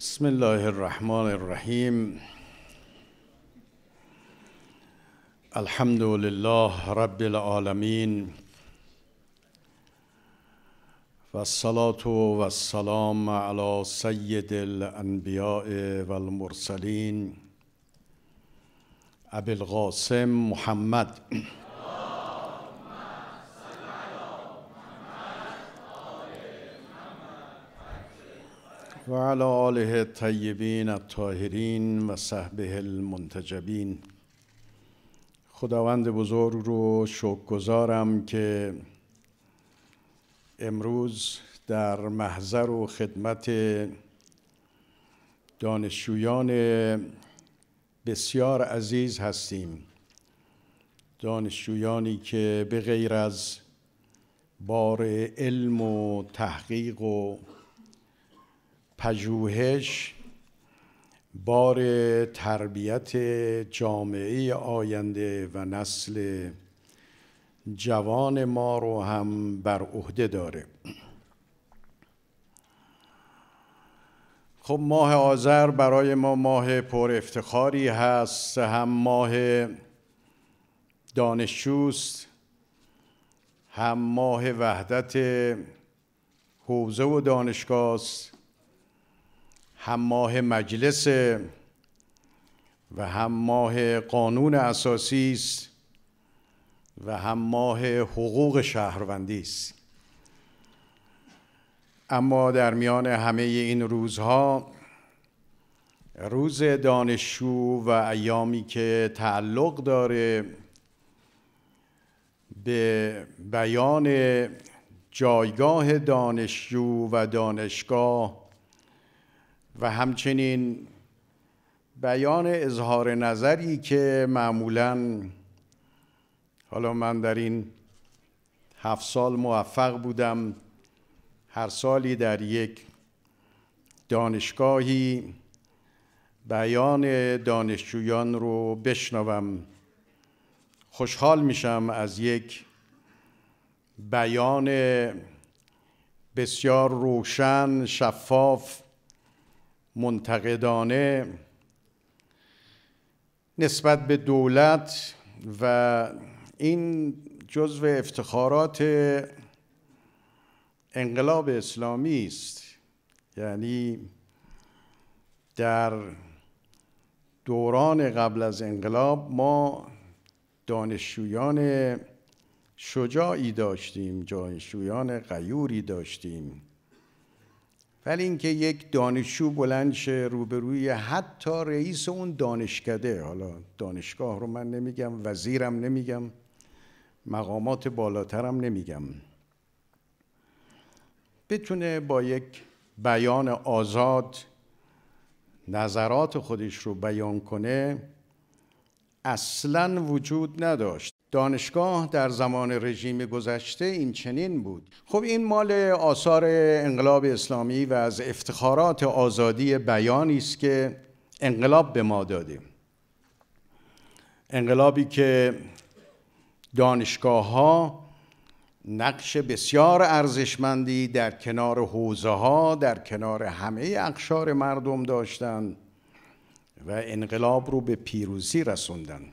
بسم الله الرحمن الرحيم الحمد لله رب العالمين والصلاة والسلام على سيد الأنبياء والمرسلين أبي القاسم محمد و علی آله الطیبین الطاهرین و صحبه المنتجبین خداوند بزرگ رو شکر گذارم که امروز در محضر و خدمت دانشجویان بسیار عزیز هستیم دانشجویانی که به غیر از بار علم و تحقیق و پژوهش بار تربیت جامعه آینده و نسل جوان ما رو هم بر عهده داره خب ماه آذر برای ما ماه پر افتخاری هست هم ماه دانشجوست هم ماه وحدت حوزه و دانشگاه است هم ماه مجلس و هم ماه قانون اساسی است و هم ماه حقوق شهروندی است اما در میان همه این روزها روز دانشجو و ایامی که تعلق داره به بیان جایگاه دانشجو و دانشگاه و همچنین بیان اظهار نظری که معمولا حالا من در این هفت سال موفق بودم هر سالی در یک دانشگاهی بیان دانشجویان رو بشنوم خوشحال میشم از یک بیان بسیار روشن شفاف منتقدانه نسبت به دولت و این جزو افتخارات انقلاب اسلامی است یعنی در دوران قبل از انقلاب ما دانشجویان شجاعی داشتیم دانشجویان غیوری داشتیم ولی اینکه یک دانشجو بلند شه روبروی حتی رئیس اون دانشکده حالا دانشگاه رو من نمیگم وزیرم نمیگم مقامات بالاترم نمیگم بتونه با یک بیان آزاد نظرات خودش رو بیان کنه اصلا وجود نداشت دانشگاه در زمان رژیم گذشته این چنین بود خب این مال آثار انقلاب اسلامی و از افتخارات آزادی بیانی است که انقلاب به ما داده انقلابی که دانشگاه ها نقش بسیار ارزشمندی در کنار حوزه ها در کنار همه اقشار مردم داشتند و انقلاب رو به پیروزی رسوندند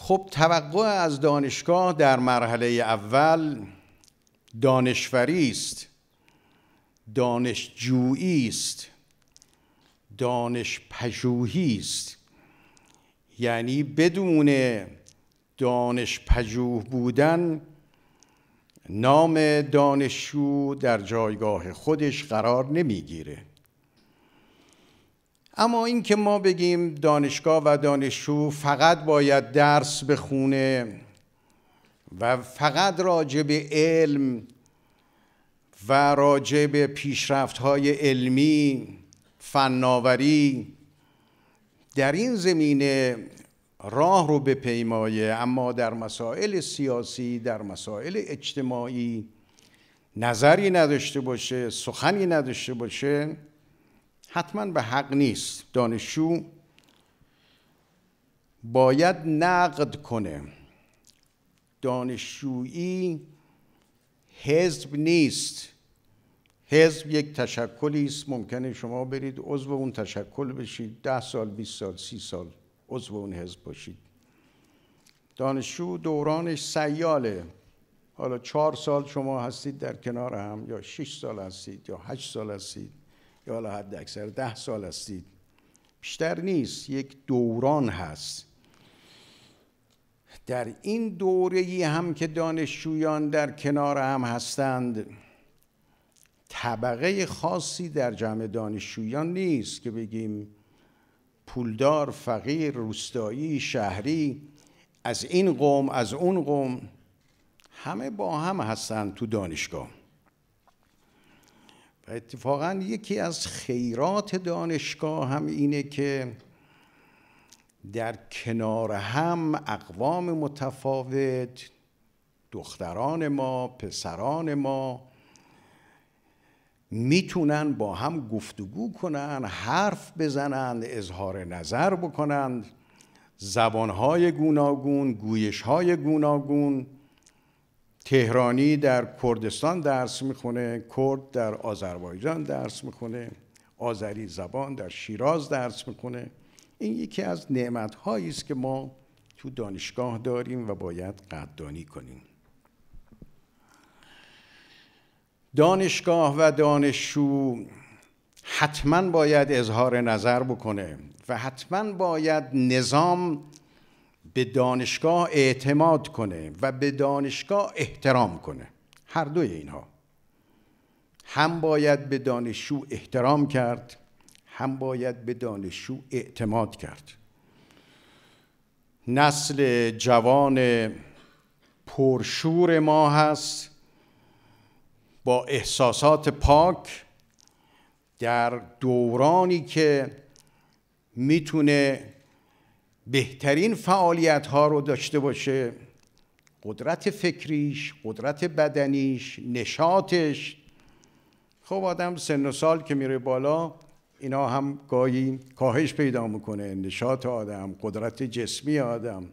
خب توقع از دانشگاه در مرحله اول دانشوری است دانشجویی است دانش پژوهی است یعنی بدون دانش پژوه بودن نام دانشجو در جایگاه خودش قرار نمیگیره اما اینکه ما بگیم دانشگاه و دانشجو فقط باید درس بخونه و فقط راجع به علم و راجع به پیشرفت های علمی فناوری در این زمینه راه رو به اما در مسائل سیاسی در مسائل اجتماعی نظری نداشته باشه سخنی نداشته باشه حتما به حق نیست دانشجو باید نقد کنه دانشجویی حزب نیست حزب یک تشکلی است ممکنه شما برید عضو اون تشکل بشید ده سال بیست سال سی سال عضو اون حزب باشید دانشجو دورانش سیاله حالا چهار سال شما هستید در کنار هم یا شش سال هستید یا هشت سال هستید یا حالا حد اکثر ده سال هستید بیشتر نیست یک دوران هست در این دوره ای هم که دانشجویان در کنار هم هستند طبقه خاصی در جمع دانشجویان نیست که بگیم پولدار، فقیر، روستایی، شهری از این قوم، از اون قوم همه با هم هستند تو دانشگاه اتفاقا یکی از خیرات دانشگاه هم اینه که در کنار هم اقوام متفاوت دختران ما پسران ما میتونن با هم گفتگو کنن حرف بزنن اظهار نظر بکنن زبانهای گوناگون گویشهای گوناگون تهرانی در کردستان درس میخونه کرد در آذربایجان درس میخونه آذری زبان در شیراز درس میکنه. این یکی از هایی است که ما تو دانشگاه داریم و باید قدردانی کنیم دانشگاه و دانشجو حتما باید اظهار نظر بکنه و حتما باید نظام به دانشگاه اعتماد کنه و به دانشگاه احترام کنه هر دوی اینها هم باید به دانشجو احترام کرد هم باید به دانشجو اعتماد کرد نسل جوان پرشور ما هست با احساسات پاک در دورانی که میتونه بهترین فعالیت ها رو داشته باشه قدرت فکریش قدرت بدنیش نشاطش خب آدم سن و سال که میره بالا اینا هم گاهی کاهش پیدا میکنه نشاط آدم قدرت جسمی آدم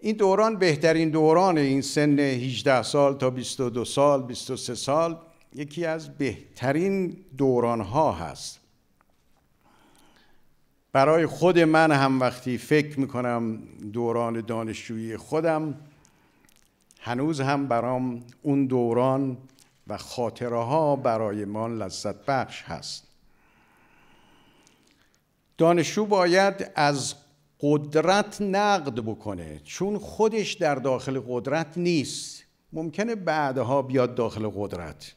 این دوران بهترین دوران این سن 18 سال تا 22 سال 23 سال یکی از بهترین دوران ها هست برای خود من هم وقتی فکر میکنم دوران دانشجویی خودم هنوز هم برام اون دوران و خاطره ها برای ما لذت بخش هست دانشجو باید از قدرت نقد بکنه چون خودش در داخل قدرت نیست ممکنه بعدها بیاد داخل قدرت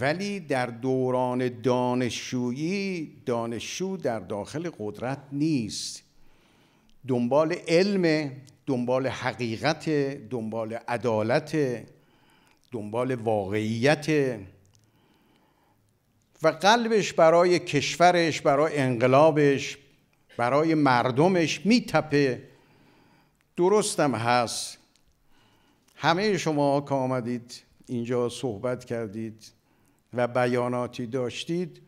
ولی در دوران دانشجویی دانشجو در داخل قدرت نیست دنبال علم دنبال حقیقت دنبال عدالت دنبال واقعیت و قلبش برای کشورش برای انقلابش برای مردمش میتپه درستم هست همه شما که آمدید اینجا صحبت کردید و بیاناتی داشتید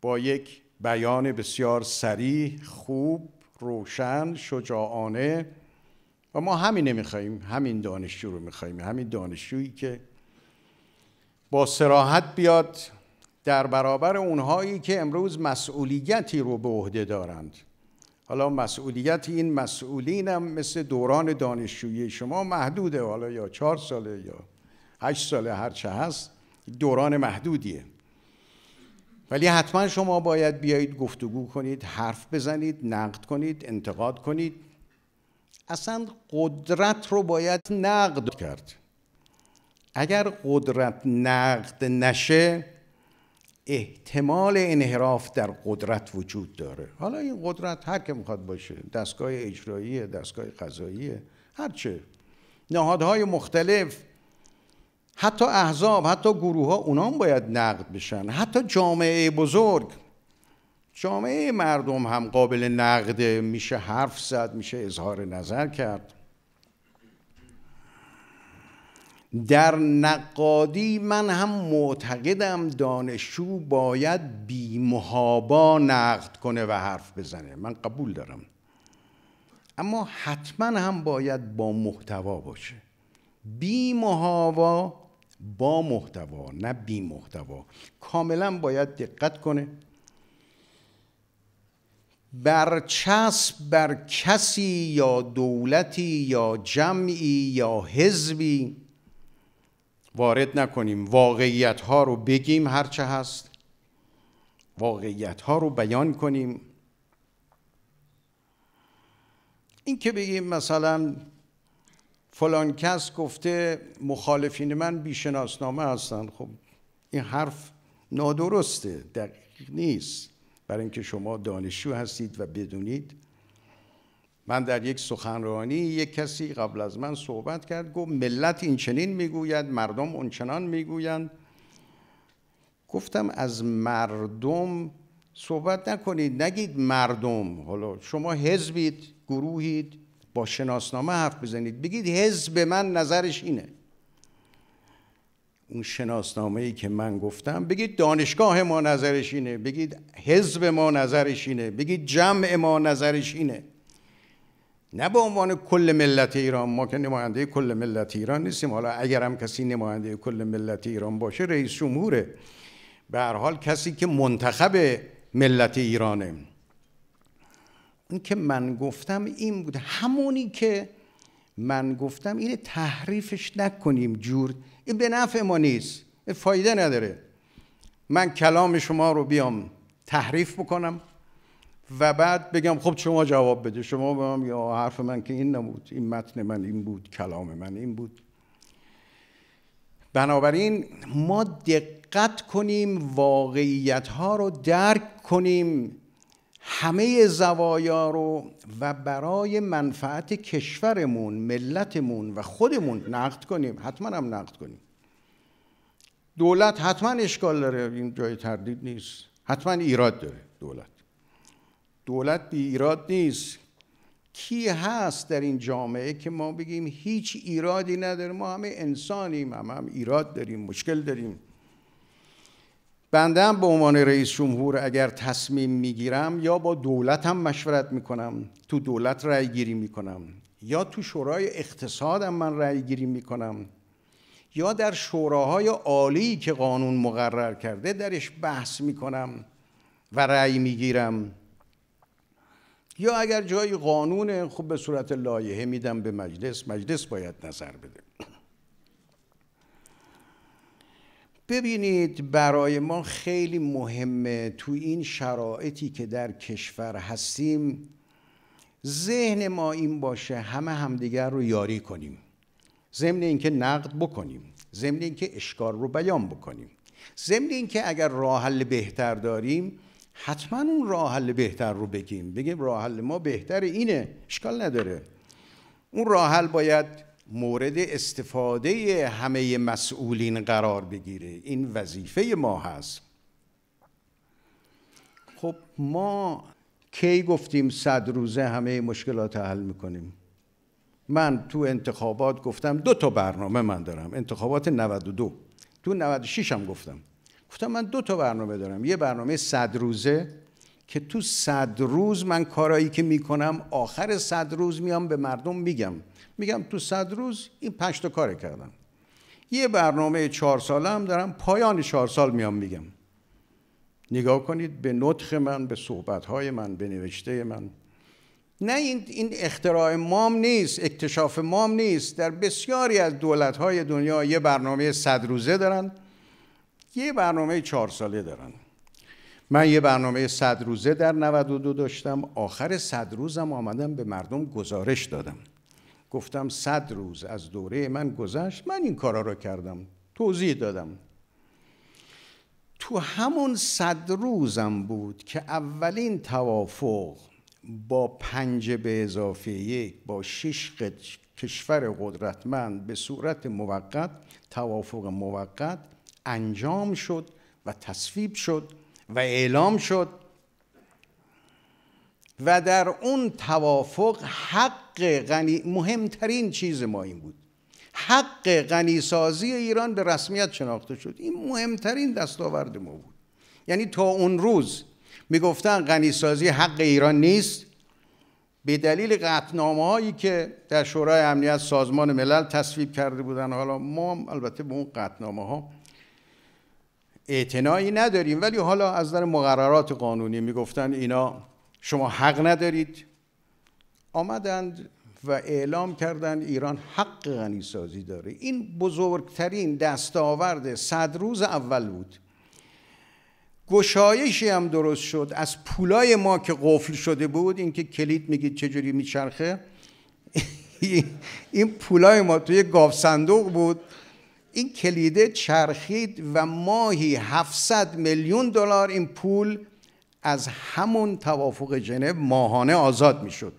با یک بیان بسیار سریع، خوب روشن شجاعانه و ما همین میخواییم همین دانشجو رو میخواییم همین دانشجویی که با سراحت بیاد در برابر اونهایی که امروز مسئولیتی رو به عهده دارند حالا مسئولیت این مسئولینم هم مثل دوران دانشجویی شما محدوده حالا یا چهار ساله یا هشت ساله هرچه هست دوران محدودیه ولی حتما شما باید بیایید گفتگو کنید حرف بزنید نقد کنید انتقاد کنید اصلا قدرت رو باید نقد کرد اگر قدرت نقد نشه احتمال انحراف در قدرت وجود داره حالا این قدرت هر که میخواد باشه دستگاه اجرایی دستگاه قضایی هرچه نهادهای مختلف حتی احزاب حتی گروه ها باید نقد بشن حتی جامعه بزرگ جامعه مردم هم قابل نقده میشه حرف زد میشه اظهار نظر کرد در نقادی من هم معتقدم دانشجو باید بی محابا نقد کنه و حرف بزنه من قبول دارم اما حتما هم باید با محتوا باشه بی محابا با محتوا نه بی محتوا کاملا باید دقت کنه برچسب بر کسی یا دولتی یا جمعی یا حزبی وارد نکنیم واقعیت ها رو بگیم هرچه هست واقعیت ها رو بیان کنیم این که بگیم مثلا فلان کس گفته مخالفین من بیشناسنامه هستن خب این حرف نادرسته دقیق نیست برای اینکه شما دانشجو هستید و بدونید من در یک سخنرانی یک کسی قبل از من صحبت کرد گفت ملت این چنین میگوید مردم اونچنان میگویند گفتم از مردم صحبت نکنید نگید مردم حالا شما حزبید گروهید با شناسنامه حرف بزنید بگید حزب من نظرش اینه اون شناسنامه ای که من گفتم بگید دانشگاه ما نظرش اینه بگید حزب ما نظرش اینه بگید جمع ما نظرش اینه نه به عنوان کل ملت ایران ما که نماینده کل ملت ایران نیستیم حالا اگر هم کسی نماینده کل ملت ایران باشه رئیس جمهوره به هر حال کسی که منتخب ملت ایرانه اون که من گفتم این بود همونی که من گفتم اینه تحریفش نکنیم جور این به نفع ما نیست فایده نداره من کلام شما رو بیام تحریف بکنم و بعد بگم خب شما جواب بده شما به یا حرف من که این نبود این متن من این بود کلام من این بود بنابراین ما دقت کنیم واقعیت ها رو درک کنیم همه زوایا رو و برای منفعت کشورمون ملتمون و خودمون نقد کنیم حتما هم نقد کنیم دولت حتما اشکال داره این جای تردید نیست حتما ایراد داره دولت دولت بی ایراد نیست کی هست در این جامعه که ما بگیم هیچ ایرادی نداره ما همه انسانیم هم هم ایراد داریم مشکل داریم بنده هم به عنوان رئیس جمهور اگر تصمیم میگیرم یا با دولت هم مشورت میکنم تو دولت رأی گیری میکنم یا تو شورای اقتصادم من رأی گیری میکنم یا در شوراهای عالی که قانون مقرر کرده درش بحث میکنم و رأی میگیرم یا اگر جایی قانون خوب به صورت لایحه میدم به مجلس مجلس باید نظر بده ببینید برای ما خیلی مهمه تو این شرایطی که در کشور هستیم ذهن ما این باشه همه همدیگر رو یاری کنیم ضمن اینکه نقد بکنیم ضمن اینکه اشکار رو بیان بکنیم ضمن اینکه اگر راه حل بهتر داریم حتما اون راه حل بهتر رو بگیم بگیم راه حل ما بهتر اینه اشکال نداره اون راه حل باید مورد استفاده همه مسئولین قرار بگیره این وظیفه ما هست خب ما کی گفتیم صد روزه همه مشکلات حل میکنیم من تو انتخابات گفتم دو تا برنامه من دارم انتخابات 92 تو 96 هم گفتم گفتم من دو تا برنامه دارم یه برنامه صد روزه که تو صد روز من کارایی که میکنم آخر صد روز میام به مردم میگم میگم تو صد روز این پنج تا کار کردم یه برنامه چهار ساله هم دارم پایان چهار سال میام میگم نگاه کنید به نطخ من به صحبت های من به نوشته من نه این, این اختراع مام نیست اکتشاف مام نیست در بسیاری از دولت های دنیا یه برنامه صد روزه دارن یه برنامه چهار ساله دارن من یه برنامه صد روزه در 92 داشتم آخر صد روزم آمدم به مردم گزارش دادم گفتم صد روز از دوره من گذشت من این کارا رو کردم توضیح دادم تو همون صد روزم بود که اولین توافق با پنج به اضافه یک با شش کشور قدرتمند به صورت موقت توافق موقت انجام شد و تصویب شد و اعلام شد و در اون توافق حق غنی مهمترین چیز ما این بود حق غنیسازی ایران به رسمیت شناخته شد این مهمترین دستاورد ما بود یعنی تا اون روز میگفتن غنیسازی حق ایران نیست به دلیل قطنامه هایی که در شورای امنیت سازمان ملل تصویب کرده بودن حالا ما البته به اون قطنامه ها اعتنایی نداریم ولی حالا از در مقررات قانونی میگفتن اینا شما حق ندارید آمدند و اعلام کردند ایران حق غنیسازی داره این بزرگترین دستاورد صد روز اول بود گشایشی هم درست شد از پولای ما که قفل شده بود اینکه کلید میگید چجوری میچرخه این پولای ما توی گاف صندوق بود این کلیده چرخید و ماهی 700 میلیون دلار این پول از همون توافق جنب ماهانه آزاد میشد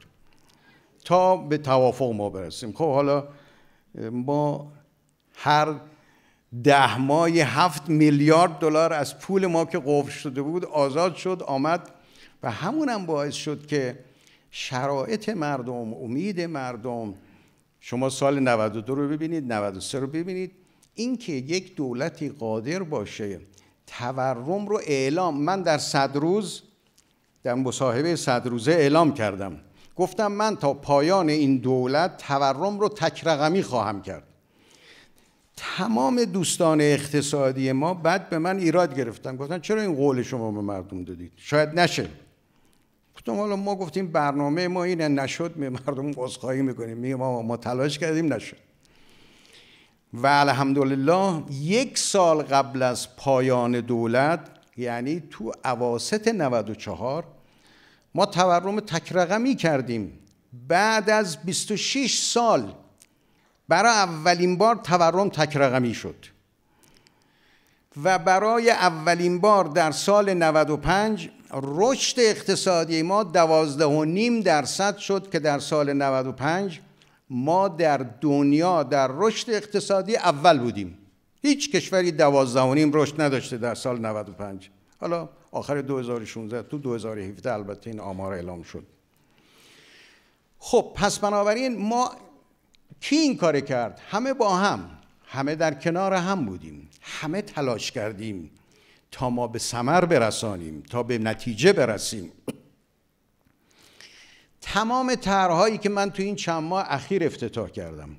تا به توافق ما برسیم خب حالا ما هر ده ماهی هفت میلیارد دلار از پول ما که قفل شده بود آزاد شد آمد و همون هم باعث شد که شرایط مردم امید مردم شما سال 92 رو ببینید 93 رو ببینید اینکه یک دولتی قادر باشه تورم رو اعلام من در صد روز در مصاحبه صد روزه اعلام کردم گفتم من تا پایان این دولت تورم رو تکرقمی خواهم کرد تمام دوستان اقتصادی ما بعد به من ایراد گرفتن گفتن چرا این قول شما به مردم دادید شاید نشه گفتم حالا ما گفتیم برنامه ما اینه نشد به مردم بازخواهی میکنیم میگه ما تلاش کردیم نشد و الحمدلله یک سال قبل از پایان دولت یعنی تو عواست 94 ما تورم تکرقمی کردیم بعد از 26 سال برای اولین بار تورم تکرقمی شد و برای اولین بار در سال 95 رشد اقتصادی ما 12.5 درصد شد که در سال 95 ما در دنیا در رشد اقتصادی اول بودیم هیچ کشوری دوازدهانیم رشد نداشته در سال 95 حالا آخر 2016 تو 2017 البته این آمار اعلام شد خب پس بنابراین ما کی این کار کرد همه با هم همه در کنار هم بودیم همه تلاش کردیم تا ما به سمر برسانیم تا به نتیجه برسیم تمام طرحهایی که من تو این چند ماه اخیر افتتاح کردم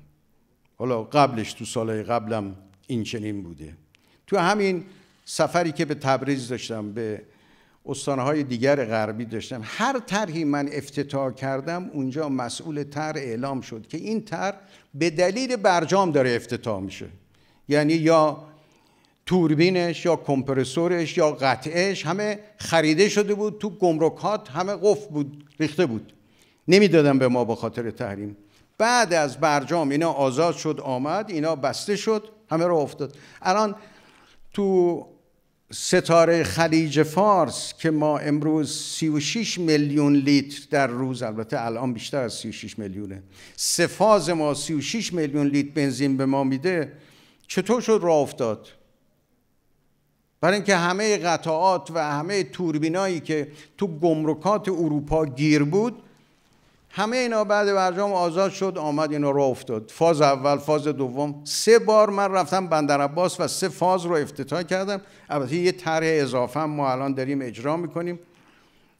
حالا قبلش تو سالهای قبلم این چنین بوده تو همین سفری که به تبریز داشتم به استانهای دیگر غربی داشتم هر طرحی من افتتاح کردم اونجا مسئول تر اعلام شد که این تر به دلیل برجام داره افتتاح میشه یعنی یا توربینش یا کمپرسورش یا قطعش همه خریده شده بود تو گمرکات همه قفل بود ریخته بود نمیدادن به ما به خاطر تحریم بعد از برجام اینا آزاد شد آمد اینا بسته شد همه رو افتاد الان تو ستاره خلیج فارس که ما امروز 36 میلیون لیتر در روز البته الان بیشتر از 36 میلیونه سفاز ما 36 میلیون لیتر بنزین به ما میده چطور شد راه افتاد برای اینکه همه قطعات و همه توربینایی که تو گمرکات اروپا گیر بود همه اینا بعد برجام آزاد شد آمد اینا رو افتاد فاز اول فاز دوم سه بار من رفتم بندر عباس و سه فاز رو افتتاح کردم البته یه طرح اضافه ما الان داریم اجرا میکنیم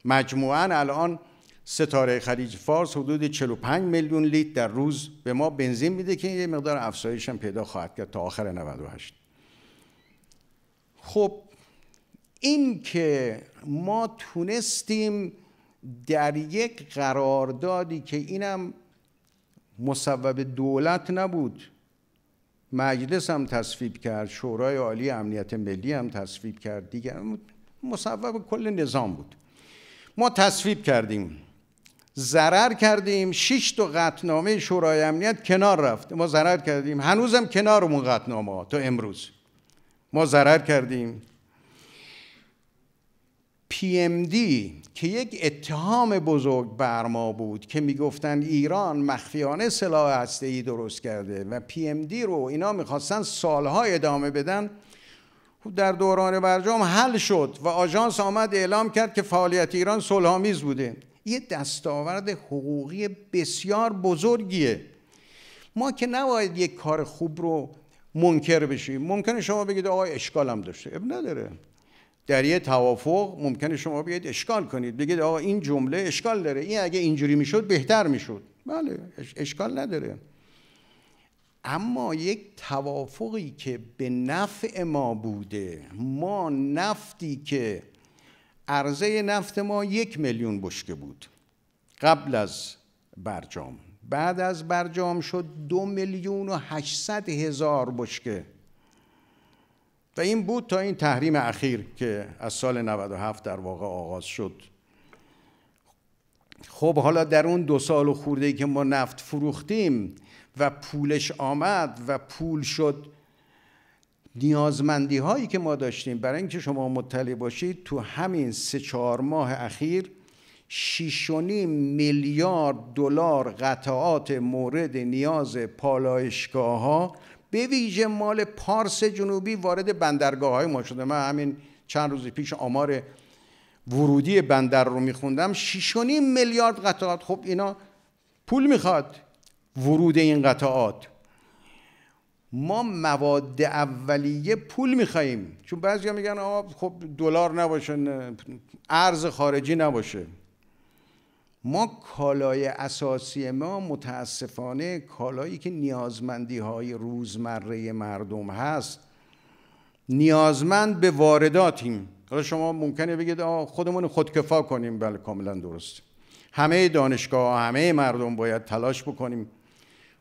مجموعا الان ستاره خلیج فارس حدود 45 میلیون لیتر در روز به ما بنزین میده که یه مقدار افزایش هم پیدا خواهد کرد تا آخر 98 خب این که ما تونستیم در یک قراردادی که اینم مصوب دولت نبود مجلس هم تصویب کرد شورای عالی امنیت ملی هم تصویب کرد دیگر مصوب کل نظام بود ما تصویب کردیم ضرر کردیم شش تا قطنامه شورای امنیت کنار رفت ما ضرر کردیم هنوزم کنارمون قطنامه ها تا امروز ما ضرر کردیم پی ام دی که یک اتهام بزرگ بر ما بود که میگفتن ایران مخفیانه سلاح هسته ای درست کرده و پی ام دی رو اینا میخواستن سالها ادامه بدن خب در دوران برجام حل شد و آژانس آمد اعلام کرد که فعالیت ایران صلحآمیز بوده یه دستاورد حقوقی بسیار بزرگیه ما که نباید یک کار خوب رو منکر بشیم ممکنه شما بگید آقای اشکالم داشته اب نداره در یه توافق ممکنه شما بیاید اشکال کنید بگید آقا این جمله اشکال داره این اگه اینجوری میشد بهتر میشد بله اشکال نداره اما یک توافقی که به نفع ما بوده ما نفتی که عرضه نفت ما یک میلیون بشکه بود قبل از برجام بعد از برجام شد دو میلیون و هشتصد هزار بشکه و این بود تا این تحریم اخیر که از سال 97 در واقع آغاز شد خب حالا در اون دو سال و خورده ای که ما نفت فروختیم و پولش آمد و پول شد نیازمندی هایی که ما داشتیم برای اینکه شما مطلع باشید تو همین سه چهار ماه اخیر 6.5 میلیارد دلار قطعات مورد نیاز پالایشگاه ها به ویژه مال پارس جنوبی وارد بندرگاه های ما شده من همین چند روز پیش آمار ورودی بندر رو میخوندم 6.5 میلیارد قطعات خب اینا پول میخواد ورود این قطعات ما مواد اولیه پول میخواییم چون بعضی میگن آقا خب دلار نباشه ارز خارجی نباشه ما کالای اساسی ما متاسفانه کالایی که نیازمندی های روزمره مردم هست نیازمند به وارداتیم حالا شما ممکنه بگید خودمون خودکفا کنیم بله کاملا درست همه دانشگاه همه مردم باید تلاش بکنیم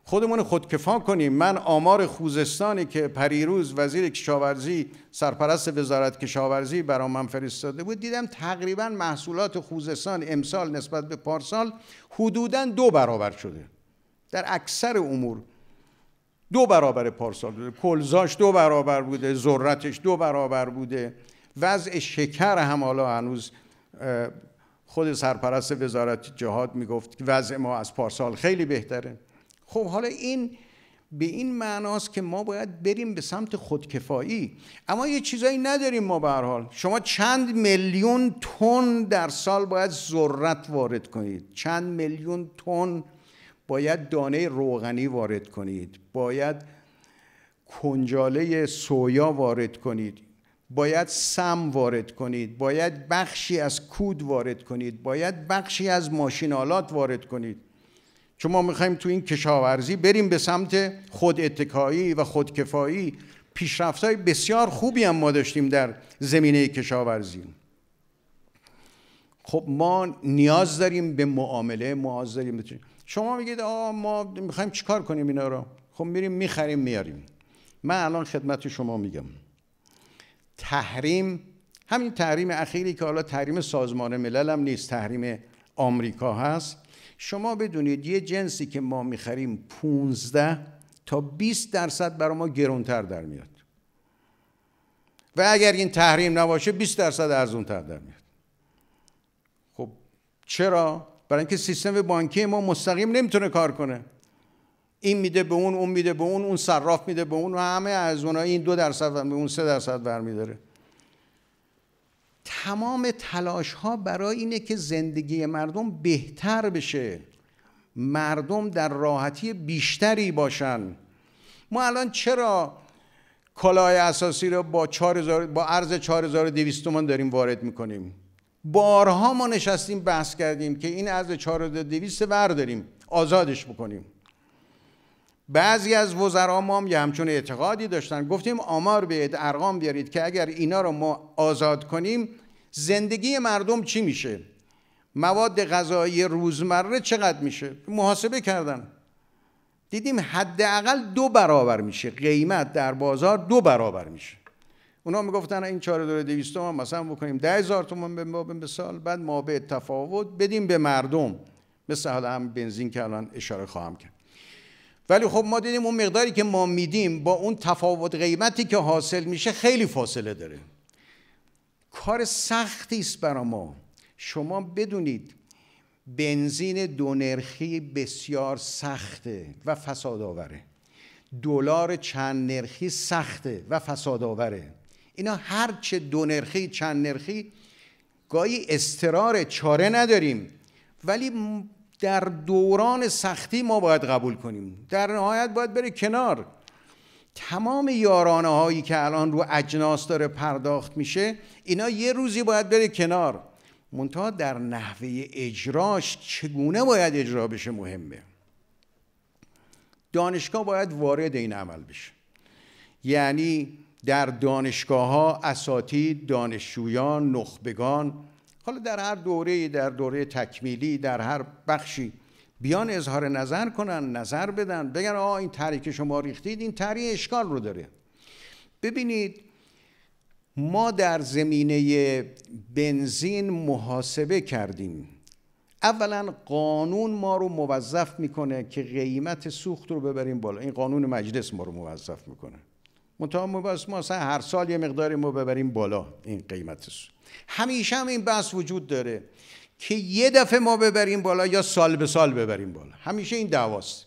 خودمون خودکفا کنیم من آمار خوزستانی که پریروز وزیر کشاورزی سرپرست وزارت کشاورزی برای من فرستاده بود دیدم تقریبا محصولات خوزستان امسال نسبت به پارسال حدودا دو برابر شده در اکثر امور دو برابر پارسال بوده کلزاش دو برابر بوده ذرتش دو برابر بوده وضع شکر هم حالا هنوز خود سرپرست وزارت جهاد میگفت وضع ما از پارسال خیلی بهتره خب حالا این به این معناست که ما باید بریم به سمت خودکفایی اما یه چیزایی نداریم ما به حال شما چند میلیون تن در سال باید ذرت وارد کنید چند میلیون تن باید دانه روغنی وارد کنید باید کنجاله سویا وارد کنید باید سم وارد کنید باید بخشی از کود وارد کنید باید بخشی از آلات وارد کنید چون ما میخوایم تو این کشاورزی بریم به سمت خود اتکایی و خودکفایی پیشرفت های بسیار خوبی هم ما داشتیم در زمینه کشاورزی خب ما نیاز داریم به معامله نیاز داریم شما میگید آ ما میخوایم چیکار کنیم اینا رو خب میریم میخریم میاریم من الان خدمت شما میگم تحریم همین تحریم اخیری که حالا تحریم سازمان ملل هم نیست تحریم آمریکا هست شما بدونید یه جنسی که ما میخریم 15 تا 20 درصد برای ما گرونتر در میاد و اگر این تحریم نباشه 20 درصد ارزونتر در میاد خب چرا برای اینکه سیستم بانکی ما مستقیم نمیتونه کار کنه این میده به اون اون میده به اون اون صراف میده به اون و همه از اونها این دو درصد و اون سه درصد برمیداره تمام تلاش ها برای اینه که زندگی مردم بهتر بشه مردم در راحتی بیشتری باشن ما الان چرا کالای اساسی رو با, 4000 با عرض 4200 تومان داریم وارد میکنیم بارها ما نشستیم بحث کردیم که این عرض 4200 ورداریم آزادش بکنیم بعضی از وزرا ما هم یه همچون اعتقادی داشتن گفتیم آمار بیارید ارقام بیارید که اگر اینا رو ما آزاد کنیم زندگی مردم چی میشه مواد غذایی روزمره چقدر میشه محاسبه کردن دیدیم حداقل دو برابر میشه قیمت در بازار دو برابر میشه اونا میگفتن این 4 دوره 200 تومن مثلا بکنیم 10000 تومن به ما به سال بعد ما به تفاوت بدیم به مردم مثل حالا هم بنزین که الان اشاره خواهم کرد ولی خب ما دیدیم اون مقداری که ما میدیم با اون تفاوت قیمتی که حاصل میشه خیلی فاصله داره کار سختی است برا ما شما بدونید بنزین دونرخی بسیار سخته و فساد آوره دلار چند نرخی سخته و فساد آوره اینا هرچه دو نرخی چند نرخی گاهی استرار چاره نداریم ولی در دوران سختی ما باید قبول کنیم در نهایت باید بره کنار تمام یارانه هایی که الان رو اجناس داره پرداخت میشه اینا یه روزی باید بره کنار منتها در نحوه اجراش چگونه باید اجرا بشه مهمه دانشگاه باید وارد این عمل بشه یعنی در دانشگاه ها اساتید دانشجویان نخبگان حالا در هر دوره در دوره تکمیلی در هر بخشی بیان اظهار نظر کنن نظر بدن بگن آ این طرحی که شما ریختید این طری اشکال رو داره ببینید ما در زمینه بنزین محاسبه کردیم اولا قانون ما رو موظف میکنه که قیمت سوخت رو ببریم بالا این قانون مجلس ما رو موظف میکنه منطقه ما ما اصلا هر سال یه مقداری ما ببریم بالا این قیمت قیمتش همیشه هم این بحث وجود داره که یه دفعه ما ببریم بالا یا سال به سال ببریم بالا همیشه این دعواست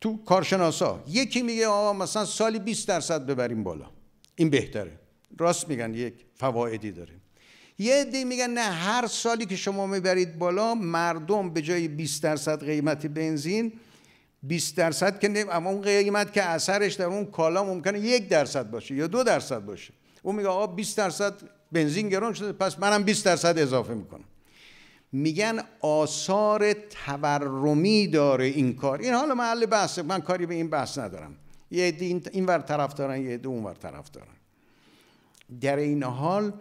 تو کارشناسا یکی میگه آقا مثلا سالی 20 درصد ببریم بالا این بهتره راست میگن یک فوایدی داره یه دی میگن نه هر سالی که شما میبرید بالا مردم به جای 20 درصد قیمت بنزین 20 درصد که اما اون قیمت که اثرش در اون کالا ممکنه یک درصد باشه یا دو درصد باشه اون میگه آقا 20 درصد بنزین گران شده پس منم 20 درصد اضافه میکنم میگن آثار تورمی داره این کار این حالا محل بحثه من کاری به این بحث ندارم یه دی این ور طرف دارن یه دو اون ور طرف دارن در این حال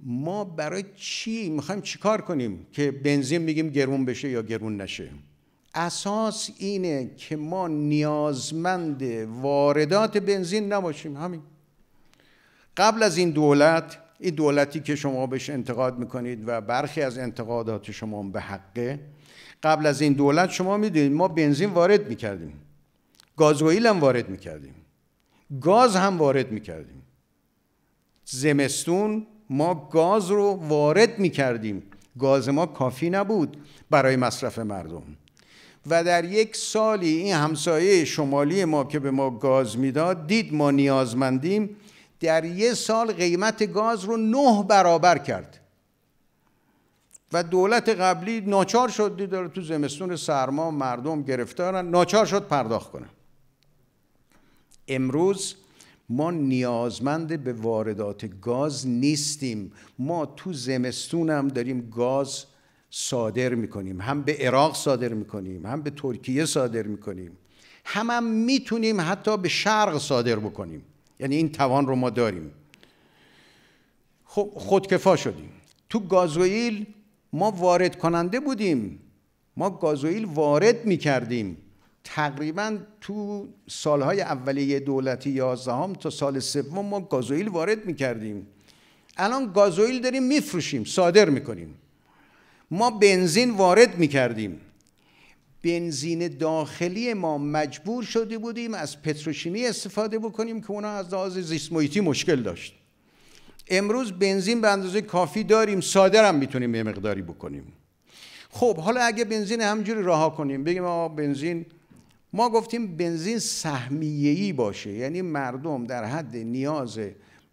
ما برای چی میخوایم چیکار کنیم که بنزین میگیم گرون بشه یا گرون نشه اساس اینه که ما نیازمند واردات بنزین نباشیم همین قبل از این دولت این دولتی که شما بهش انتقاد میکنید و برخی از انتقادات شما به حقه قبل از این دولت شما میدونید ما بنزین وارد میکردیم گازوئیل هم وارد میکردیم گاز هم وارد میکردیم زمستون ما گاز رو وارد میکردیم گاز ما کافی نبود برای مصرف مردم و در یک سالی این همسایه شمالی ما که به ما گاز میداد دید ما نیازمندیم در یک سال قیمت گاز رو نه برابر کرد و دولت قبلی ناچار شد دید تو زمستون سرما مردم گرفتارن ناچار شد پرداخت کنه امروز ما نیازمند به واردات گاز نیستیم ما تو زمستونم داریم گاز صادر میکنیم هم به عراق صادر میکنیم هم به ترکیه صادر میکنیم هم هم میتونیم حتی به شرق صادر بکنیم یعنی این توان رو ما داریم خب خودکفا شدیم تو گازوئیل ما وارد کننده بودیم ما گازوئیل وارد میکردیم تقریبا تو سالهای اولیه دولتی یازدهم تا سال سوم ما گازوئیل وارد میکردیم الان گازوئیل داریم میفروشیم صادر میکنیم ما بنزین وارد می کردیم بنزین داخلی ما مجبور شده بودیم از پتروشیمی استفاده بکنیم که اونا از لحاظ زیست مشکل داشت امروز بنزین به اندازه کافی داریم ساده هم میتونیم یه مقداری بکنیم خب حالا اگه بنزین همجوری رها کنیم بگیم آقا بنزین ما گفتیم بنزین سهمیه‌ای باشه یعنی مردم در حد نیاز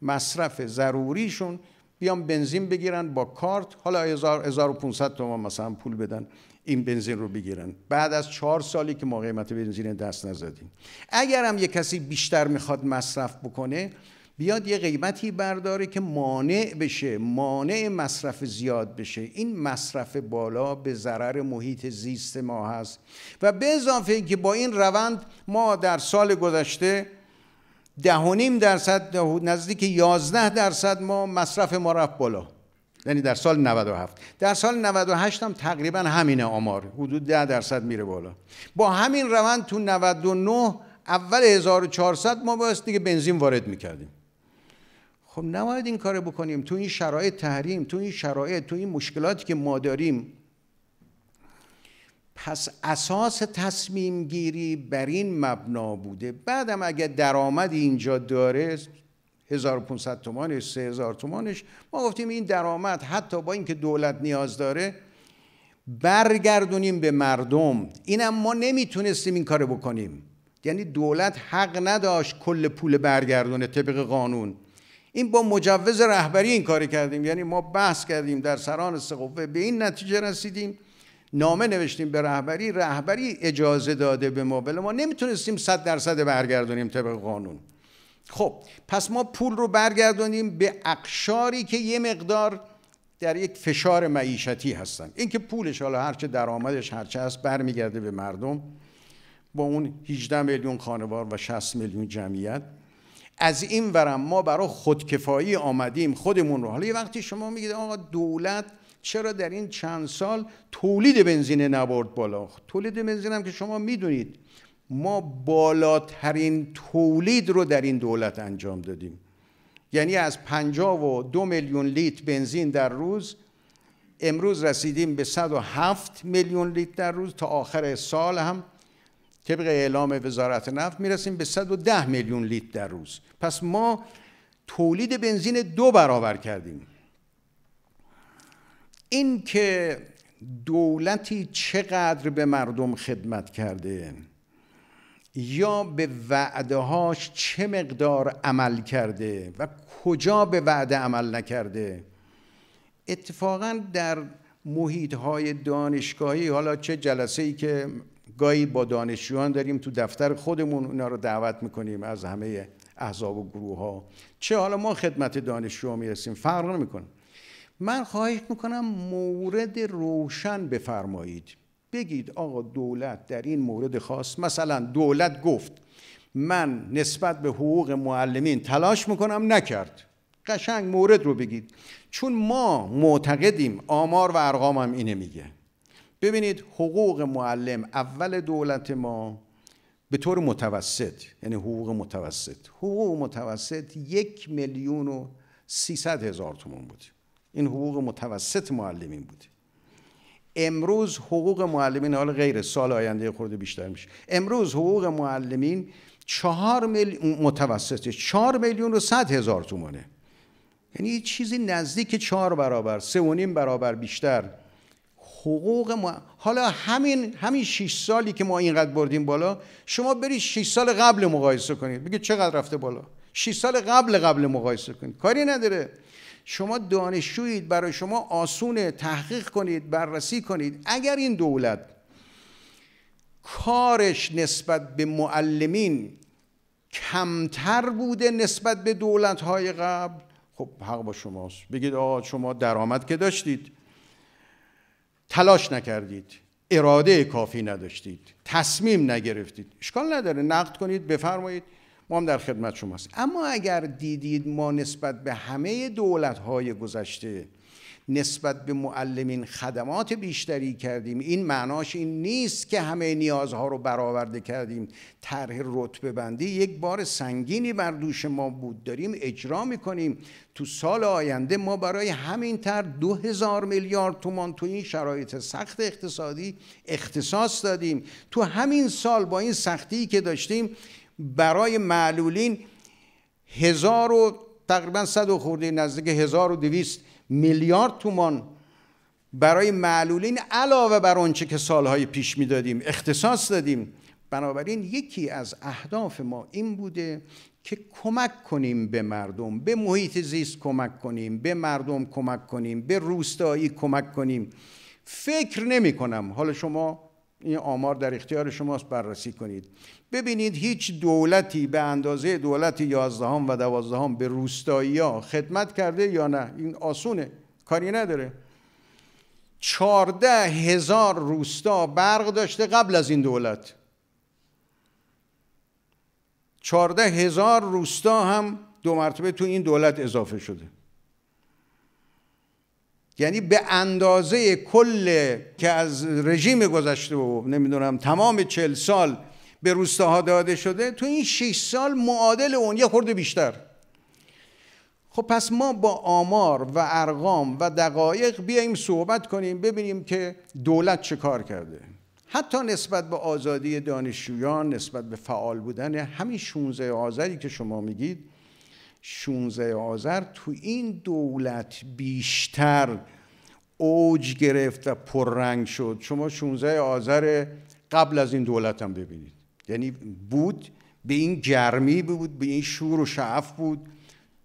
مصرف ضروریشون بیام بنزین بگیرن با کارت حالا 1500 تومان مثلا پول بدن این بنزین رو بگیرن بعد از چهار سالی که ما قیمت بنزین دست نزدیم اگر هم یه کسی بیشتر میخواد مصرف بکنه بیاد یه قیمتی برداره که مانع بشه مانع مصرف زیاد بشه این مصرف بالا به ضرر محیط زیست ما هست و به اضافه اینکه با این روند ما در سال گذشته ده و نیم درصد نزدیک 11 درصد ما مصرف ما رفت بالا یعنی در سال 97 در سال 98 هم تقریبا همین آمار حدود 10 درصد میره بالا با همین روند تو 99 اول 1400 ما باید دیگه بنزین وارد میکردیم خب نباید این کار بکنیم تو این شرایط تحریم تو این شرایط تو این مشکلاتی که ما داریم پس اساس تصمیم گیری بر این مبنا بوده بعدم اگر درآمد اینجا داره 1500 تومانش 3000 تومانش ما گفتیم این درآمد حتی با اینکه دولت نیاز داره برگردونیم به مردم اینم ما نمیتونستیم این کار بکنیم یعنی دولت حق نداشت کل پول برگردونه طبق قانون این با مجوز رهبری این کار کردیم یعنی ما بحث کردیم در سران سه به این نتیجه رسیدیم نامه نوشتیم به رهبری رهبری اجازه داده به ما ولی بله. ما نمیتونستیم صد درصد برگردونیم طبق قانون خب پس ما پول رو برگردونیم به اقشاری که یه مقدار در یک فشار معیشتی هستن اینکه پولش حالا هرچه درآمدش هرچه هست برمیگرده به مردم با اون 18 میلیون خانوار و 60 میلیون جمعیت از این ورم ما برای خودکفایی آمدیم خودمون رو حالا یه وقتی شما میگید آقا دولت چرا در این چند سال تولید بنزین نبرد بالا خب، تولید بنزین هم که شما میدونید ما بالاترین تولید رو در این دولت انجام دادیم یعنی از 52 میلیون لیتر بنزین در روز امروز رسیدیم به 107 میلیون لیتر در روز تا آخر سال هم طبق اعلام وزارت نفت میرسیم به 110 میلیون لیتر در روز پس ما تولید بنزین دو برابر کردیم اینکه دولتی چقدر به مردم خدمت کرده یا به وعدههاش چه مقدار عمل کرده و کجا به وعده عمل نکرده اتفاقا در محیط های دانشگاهی حالا چه جلسه ای که گاهی با دانشجویان داریم تو دفتر خودمون اونا رو دعوت میکنیم از همه احزاب و گروه ها چه حالا ما خدمت دانشجو میرسیم فرق نمیکنه من خواهش میکنم مورد روشن بفرمایید بگید آقا دولت در این مورد خاص مثلا دولت گفت من نسبت به حقوق معلمین تلاش میکنم نکرد قشنگ مورد رو بگید چون ما معتقدیم آمار و ارقام هم اینه میگه ببینید حقوق معلم اول دولت ما به طور متوسط یعنی حقوق متوسط حقوق متوسط یک میلیون و سیصد هزار تومان بود این حقوق متوسط معلمین بود امروز حقوق معلمین حال غیر سال آینده خورده بیشتر میشه امروز حقوق معلمین چهار میلیون متوسطه چهار میلیون و صد هزار تومانه یعنی چیزی نزدیک چهار برابر سه و نیم برابر بیشتر حقوق ما حالا همین همین 6 سالی که ما اینقدر بردیم بالا شما برید 6 سال قبل مقایسه کنید بگید چقدر رفته بالا 6 سال قبل قبل مقایسه کنید کاری نداره شما دانشجویید برای شما آسونه تحقیق کنید بررسی کنید اگر این دولت کارش نسبت به معلمین کمتر بوده نسبت به های قبل خب حق با شماست بگید آه شما درآمد که داشتید تلاش نکردید اراده کافی نداشتید تصمیم نگرفتید اشکال نداره نقد کنید بفرمایید ما هم در خدمت شما شماست اما اگر دیدید ما نسبت به همه های گذشته نسبت به معلمین خدمات بیشتری کردیم این معناش این نیست که همه نیازها رو برآورده کردیم طرح رتبه بندی یک بار سنگینی بر دوش ما بود داریم اجرا میکنیم تو سال آینده ما برای همین تر دو هزار میلیارد تومان تو این شرایط سخت اقتصادی اختصاص دادیم تو همین سال با این سختی که داشتیم برای معلولین هزار و تقریبا صد و خورده نزدیک هزار و دویست میلیارد تومان برای معلولین علاوه بر آنچه که سالهای پیش میدادیم اختصاص دادیم بنابراین یکی از اهداف ما این بوده که کمک کنیم به مردم به محیط زیست کمک کنیم به مردم کمک کنیم به روستایی کمک کنیم فکر نمی کنم حالا شما این آمار در اختیار شماست بررسی کنید ببینید هیچ دولتی به اندازه دولت یازدهم و دوازدهم به روستایی ها خدمت کرده یا نه این آسونه کاری نداره چارده هزار روستا برق داشته قبل از این دولت چارده هزار روستا هم دو مرتبه تو این دولت اضافه شده یعنی به اندازه کل که از رژیم گذشته و نمیدونم تمام چل سال به روستاها داده شده تو این 6 سال معادل اون یه خورده بیشتر خب پس ما با آمار و ارقام و دقایق بیایم صحبت کنیم ببینیم که دولت چه کار کرده حتی نسبت به آزادی دانشجویان نسبت به فعال بودن همین 16 آذری که شما میگید 16 آذر تو این دولت بیشتر اوج گرفت و پررنگ شد شما 16 آذر قبل از این دولت هم ببینید یعنی بود به این گرمی بود به این شور و شعف بود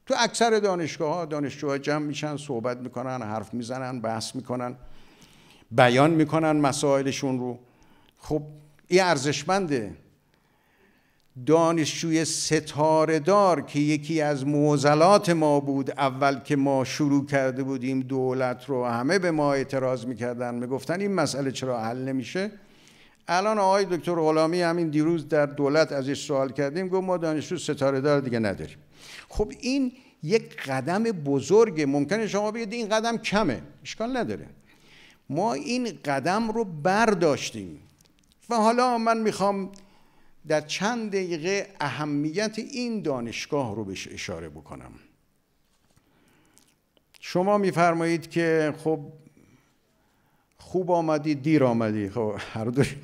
تو اکثر دانشگاه ها دانشجوها جمع میشن صحبت میکنن حرف میزنن بحث میکنن بیان میکنن مسائلشون رو خب این ارزشمنده دانشجوی دار که یکی از معضلات ما بود اول که ما شروع کرده بودیم دولت رو همه به ما اعتراض میکردن میگفتن این مسئله چرا حل نمیشه الان آقای دکتر غلامی همین دیروز در دولت ازش سوال کردیم گفت ما دانشجو ستاره دار دیگه نداریم خب این یک قدم بزرگه ممکنه شما بگید این قدم کمه اشکال نداره ما این قدم رو برداشتیم و حالا من میخوام در چند دقیقه اهمیت این دانشگاه رو بهش اشاره بکنم شما میفرمایید که خب خوب آمدی دیر آمدی خب هر دوش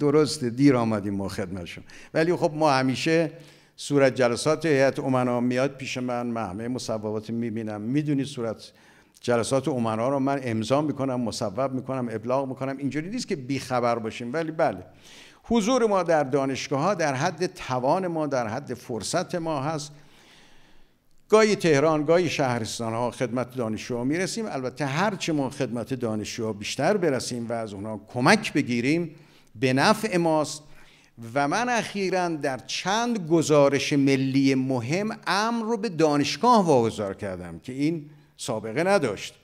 درسته دیر آمدیم ما خدمتشون ولی خب ما همیشه صورت جلسات هیئت امنا میاد پیش من من همه مصوبات میبینم میدونی صورت جلسات امنا رو من امضا میکنم مصوب میکنم ابلاغ میکنم اینجوری نیست که بی خبر باشیم ولی بله حضور ما در دانشگاه ها در حد توان ما در حد فرصت ما هست گاهی تهران گاهی شهرستان ها خدمت دانشجوها میرسیم البته هرچه ما خدمت دانشجوها بیشتر برسیم و از اونها کمک بگیریم به نفع ماست و من اخیرا در چند گزارش ملی مهم امر رو به دانشگاه واگذار کردم که این سابقه نداشت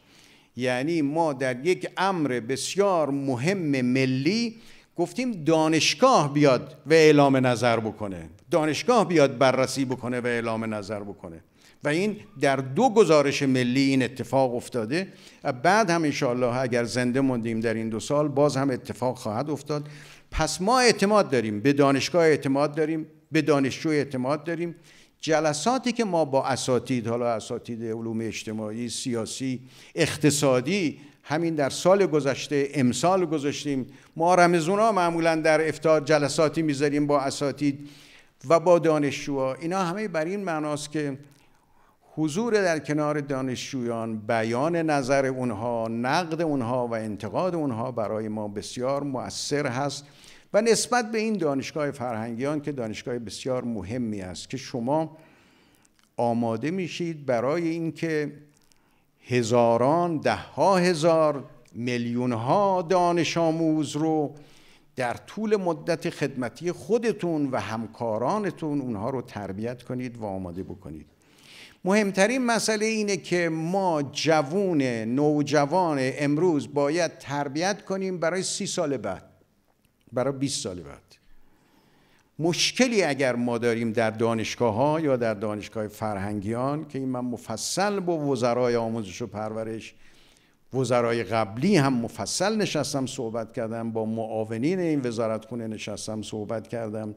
یعنی ما در یک امر بسیار مهم ملی گفتیم دانشگاه بیاد و اعلام نظر بکنه دانشگاه بیاد بررسی بکنه و اعلام نظر بکنه و این در دو گزارش ملی این اتفاق افتاده و بعد هم انشاءالله اگر زنده موندیم در این دو سال باز هم اتفاق خواهد افتاد پس ما اعتماد داریم به دانشگاه اعتماد داریم به دانشجو اعتماد داریم جلساتی که ما با اساتید حالا اساتید علوم اجتماعی سیاسی اقتصادی همین در سال گذشته امسال گذاشتیم ما رمزونا معمولا در افتار جلساتی میذاریم با اساتید و با دانشجوها اینا همه بر این معناست که حضور در کنار دانشجویان بیان نظر اونها نقد اونها و انتقاد اونها برای ما بسیار مؤثر هست و نسبت به این دانشگاه فرهنگیان که دانشگاه بسیار مهمی است که شما آماده میشید برای اینکه هزاران ده ها هزار میلیون ها دانش آموز رو در طول مدت خدمتی خودتون و همکارانتون اونها رو تربیت کنید و آماده بکنید مهمترین مسئله اینه که ما جوون نوجوان امروز باید تربیت کنیم برای سی سال بعد برای 20 سال بعد مشکلی اگر ما داریم در دانشگاه ها یا در دانشگاه فرهنگیان که این من مفصل با وزرای آموزش و پرورش وزرای قبلی هم مفصل نشستم صحبت کردم با معاونین این وزارتخونه نشستم صحبت کردم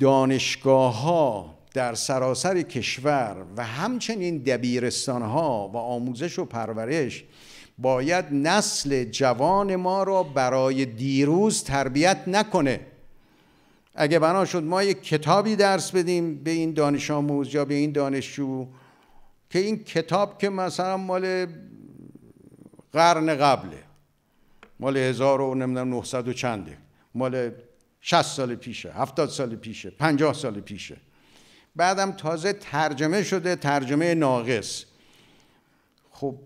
دانشگاه ها در سراسر کشور و همچنین دبیرستان ها و آموزش و پرورش باید نسل جوان ما را برای دیروز تربیت نکنه اگه بنا شد ما یک کتابی درس بدیم به این دانش آموز یا به این دانشجو که این کتاب که مثلا مال قرن قبله مال هزار و نمیدونم 900 و چنده مال 60 سال پیشه 70 سال پیشه 50 سال پیشه بعدم تازه ترجمه شده ترجمه ناقص خب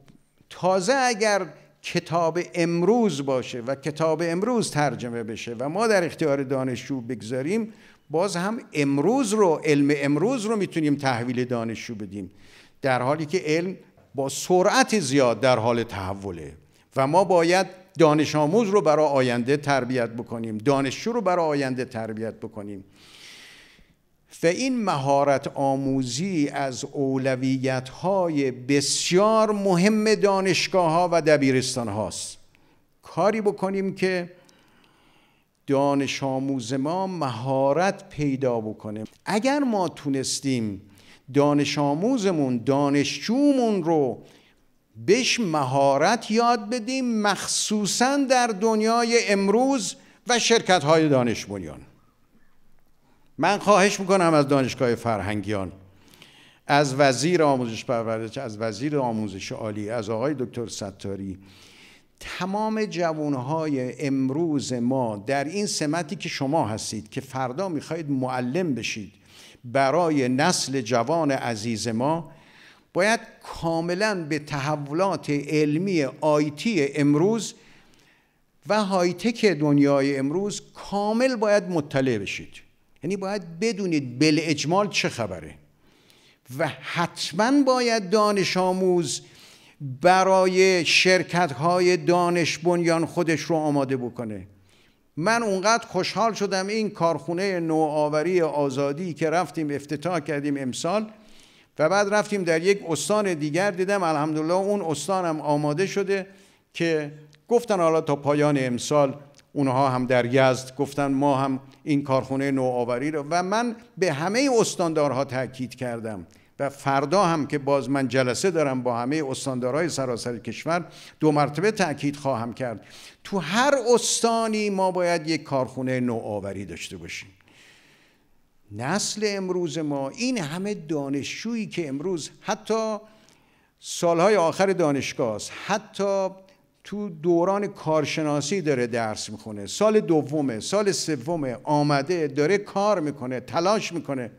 تازه اگر کتاب امروز باشه و کتاب امروز ترجمه بشه و ما در اختیار دانشجو بگذاریم باز هم امروز رو علم امروز رو میتونیم تحویل دانشجو بدیم در حالی که علم با سرعت زیاد در حال تحوله و ما باید دانش آموز رو برای آینده تربیت بکنیم دانشجو رو برای آینده تربیت بکنیم و این مهارت آموزی از اولویت های بسیار مهم دانشگاه ها و دبیرستان هاست کاری بکنیم که دانش آموز ما مهارت پیدا بکنه اگر ما تونستیم دانش آموزمون دانشجومون رو بهش مهارت یاد بدیم مخصوصا در دنیای امروز و شرکت های دانش بنیان من خواهش میکنم از دانشگاه فرهنگیان از وزیر آموزش پرورش از وزیر آموزش عالی از آقای دکتر ستاری تمام جوانهای امروز ما در این سمتی که شما هستید که فردا میخواهید معلم بشید برای نسل جوان عزیز ما باید کاملا به تحولات علمی آیتی امروز و هایتک دنیای امروز کامل باید مطلع بشید یعنی باید بدونید بل اجمال چه خبره و حتما باید دانش آموز برای شرکت های دانش بنیان خودش رو آماده بکنه من اونقدر خوشحال شدم این کارخونه نوآوری آزادی که رفتیم افتتاح کردیم امسال و بعد رفتیم در یک استان دیگر دیدم الحمدلله اون استانم آماده شده که گفتن حالا تا پایان امسال اونها هم در یزد گفتن ما هم این کارخونه نوآوری رو و من به همه استاندارها تاکید کردم و فردا هم که باز من جلسه دارم با همه استاندارهای سراسر کشور دو مرتبه تاکید خواهم کرد تو هر استانی ما باید یک کارخونه نوآوری داشته باشیم نسل امروز ما این همه دانشجویی که امروز حتی سالهای آخر دانشگاه است حتی تو دوران کارشناسی داره درس میخونه سال دومه سال سومه آمده داره کار میکنه تلاش میکنه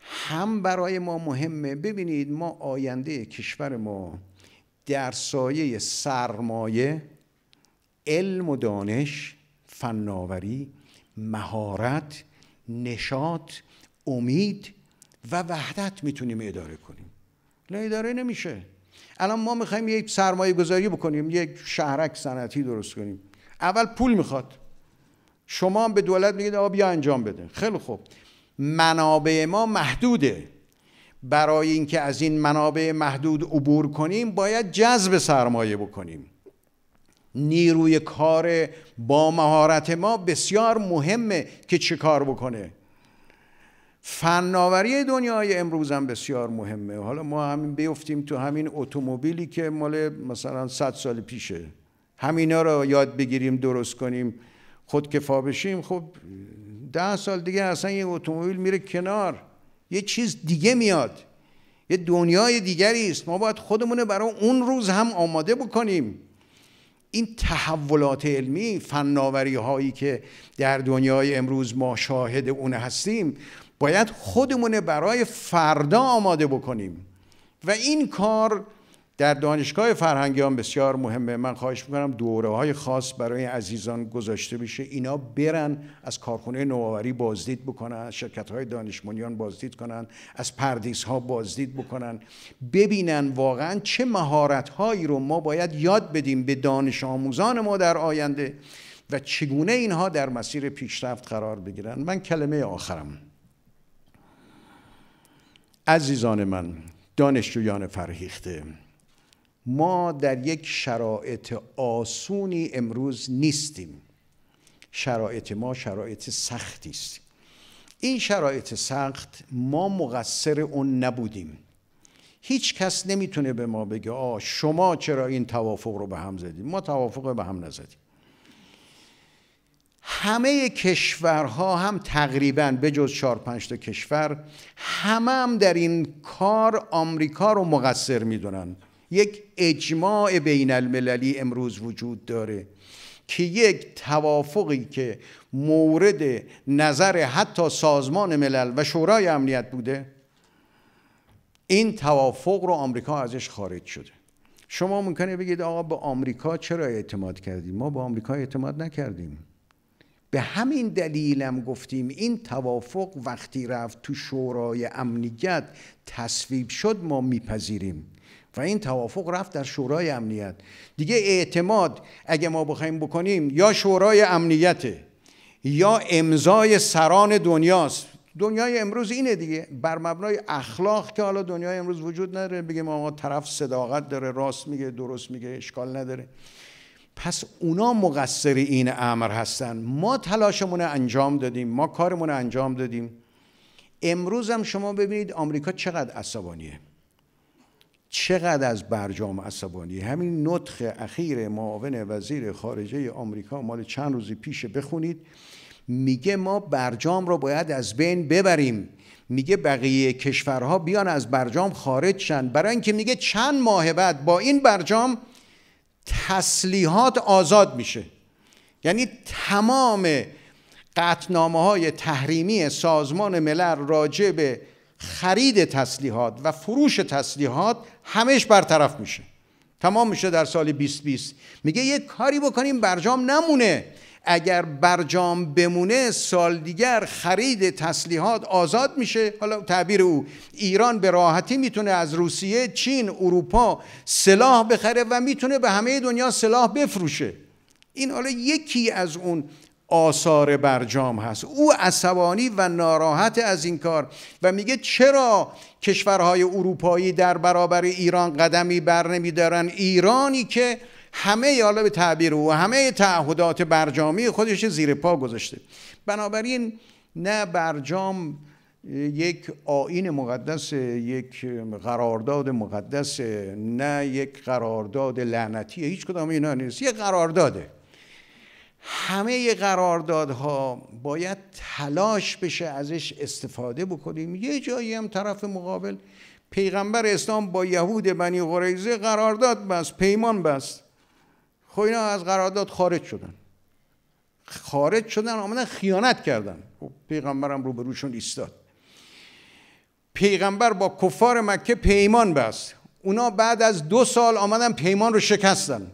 هم برای ما مهمه ببینید ما آینده کشور ما در سایه سرمایه علم و دانش فناوری مهارت نشاط امید و وحدت میتونیم اداره کنیم لا اداره نمیشه الان ما میخوایم یک سرمایه گذاری بکنیم یک شهرک صنعتی درست کنیم اول پول میخواد شما هم به دولت میگید آقا بیا انجام بده خیلی خوب منابع ما محدوده برای اینکه از این منابع محدود عبور کنیم باید جذب سرمایه بکنیم نیروی کار با مهارت ما بسیار مهمه که چه کار بکنه فناوری دنیای امروز هم بسیار مهمه حالا ما همین بیفتیم تو همین اتومبیلی که مال مثلا 100 سال پیشه همینا رو یاد بگیریم درست کنیم خودکفا بشیم خب ده سال دیگه اصلا یه اتومبیل میره کنار یه چیز دیگه میاد یه دنیای دیگری است ما باید خودمون برای اون روز هم آماده بکنیم این تحولات علمی فناوری هایی که در دنیای امروز ما شاهد اون هستیم باید خودمون برای فردا آماده بکنیم و این کار در دانشگاه فرهنگیان بسیار مهمه من خواهش میکنم دوره های خاص برای عزیزان گذاشته بشه اینا برن از کارخونه نوآوری بازدید بکنن از شرکت های دانشمنیان بازدید کنن از پردیس ها بازدید بکنن ببینن واقعا چه مهارت هایی رو ما باید یاد بدیم به دانش آموزان ما در آینده و چگونه اینها در مسیر پیشرفت قرار بگیرن من کلمه آخرم عزیزان من دانشجویان فرهیخته ما در یک شرایط آسونی امروز نیستیم شرایط ما شرایط سختی است این شرایط سخت ما مقصر اون نبودیم هیچ کس نمیتونه به ما بگه آ شما چرا این توافق رو به هم زدید ما توافق به هم نزدیم همه کشورها هم تقریبا به جز 4 5 تا کشور همه هم در این کار آمریکا رو مقصر میدونن یک اجماع بین المللی امروز وجود داره که یک توافقی که مورد نظر حتی سازمان ملل و شورای امنیت بوده این توافق رو آمریکا ازش خارج شده شما ممکنه بگید آقا به آمریکا چرا اعتماد کردیم ما به آمریکا اعتماد نکردیم به همین دلیلم گفتیم این توافق وقتی رفت تو شورای امنیت تصویب شد ما میپذیریم و این توافق رفت در شورای امنیت دیگه اعتماد اگه ما بخوایم بکنیم یا شورای امنیته یا امضای سران دنیاست دنیای امروز اینه دیگه بر مبنای اخلاق که حالا دنیای امروز وجود نداره بگیم آقا طرف صداقت داره راست میگه درست میگه اشکال نداره پس اونا مقصر این امر هستن ما تلاشمون انجام دادیم ما کارمون انجام دادیم امروز هم شما ببینید آمریکا چقدر عصبانیه چقدر از برجام عصبانی همین نطخ اخیر معاون وزیر خارجه آمریکا مال چند روزی پیش بخونید میگه ما برجام رو باید از بین ببریم میگه بقیه کشورها بیان از برجام خارج شن برای اینکه میگه چند ماه بعد با این برجام تسلیحات آزاد میشه یعنی تمام قطنامه های تحریمی سازمان ملل راجع به خرید تسلیحات و فروش تسلیحات همش برطرف میشه تمام میشه در سال 2020 میگه یه کاری بکنیم برجام نمونه اگر برجام بمونه سال دیگر خرید تسلیحات آزاد میشه حالا تعبیر او ایران به راحتی میتونه از روسیه چین اروپا سلاح بخره و میتونه به همه دنیا سلاح بفروشه این حالا یکی از اون آثار برجام هست او عصبانی و ناراحت از این کار و میگه چرا کشورهای اروپایی در برابر ایران قدمی بر نمیدارن ایرانی که همه حالا به تعبیر او همه تعهدات برجامی خودش زیر پا گذاشته بنابراین نه برجام یک آین مقدس یک قرارداد مقدس نه یک قرارداد لعنتی هیچ کدام اینا نیست یک قرارداده همه قراردادها باید تلاش بشه ازش استفاده بکنیم یه جایی هم طرف مقابل پیغمبر اسلام با یهود بنی قریزه قرارداد بست پیمان بست خب اینا از قرارداد خارج شدن خارج شدن آمدن خیانت کردن خب پیغمبرم رو به روشون ایستاد پیغمبر با کفار مکه پیمان بست اونا بعد از دو سال آمدن پیمان رو شکستن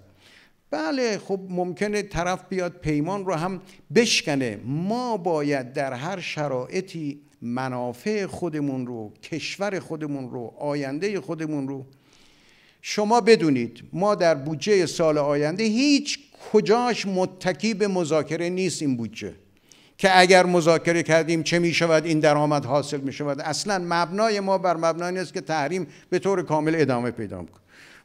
بله خب ممکنه طرف بیاد پیمان رو هم بشکنه ما باید در هر شرایطی منافع خودمون رو کشور خودمون رو آینده خودمون رو شما بدونید ما در بودجه سال آینده هیچ کجاش متکی به مذاکره نیست این بودجه که اگر مذاکره کردیم چه می شود این درآمد حاصل می شود اصلا مبنای ما بر مبنای است که تحریم به طور کامل ادامه پیدا کنه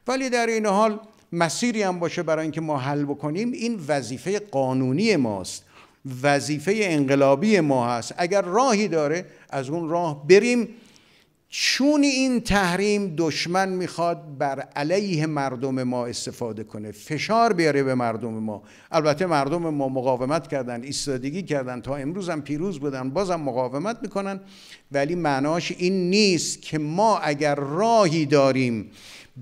ولی در این حال مسیری هم باشه برای اینکه ما حل بکنیم این وظیفه قانونی ماست وظیفه انقلابی ما هست اگر راهی داره از اون راه بریم چون این تحریم دشمن میخواد بر علیه مردم ما استفاده کنه فشار بیاره به مردم ما البته مردم ما مقاومت کردن ایستادگی کردن تا امروز هم پیروز بودن بازم مقاومت میکنن ولی معناش این نیست که ما اگر راهی داریم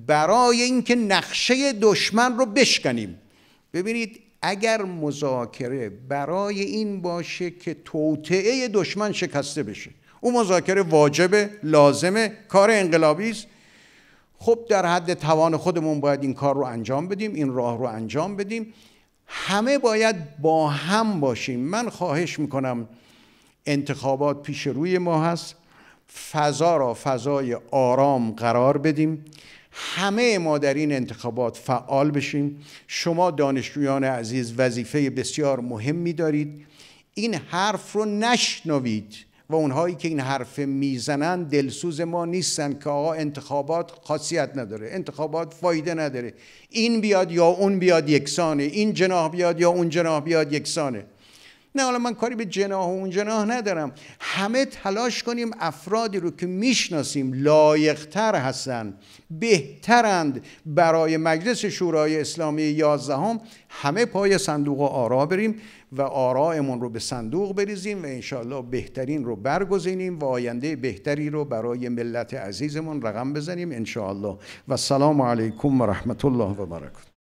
برای اینکه نقشه دشمن رو بشکنیم ببینید اگر مذاکره برای این باشه که توطعه دشمن شکسته بشه او مذاکره واجب لازم کار انقلابی است خب در حد توان خودمون باید این کار رو انجام بدیم این راه رو انجام بدیم همه باید با هم باشیم من خواهش میکنم انتخابات پیش روی ما هست فضا را فضای آرام قرار بدیم همه ما در این انتخابات فعال بشیم شما دانشجویان عزیز وظیفه بسیار مهمی دارید این حرف رو نشنوید و اونهایی که این حرف میزنن دلسوز ما نیستن که آقا انتخابات خاصیت نداره انتخابات فایده نداره این بیاد یا اون بیاد یکسانه این جناح بیاد یا اون جناح بیاد یکسانه نه حالا من کاری به جناه و اون جناه ندارم همه تلاش کنیم افرادی رو که میشناسیم لایقتر هستن بهترند برای مجلس شورای اسلامی یازدهم همه پای صندوق آرا بریم و آرایمون رو به صندوق بریزیم و انشاءالله بهترین رو برگزینیم و آینده بهتری رو برای ملت عزیزمون رقم بزنیم انشاءالله و سلام علیکم و رحمت الله و برکت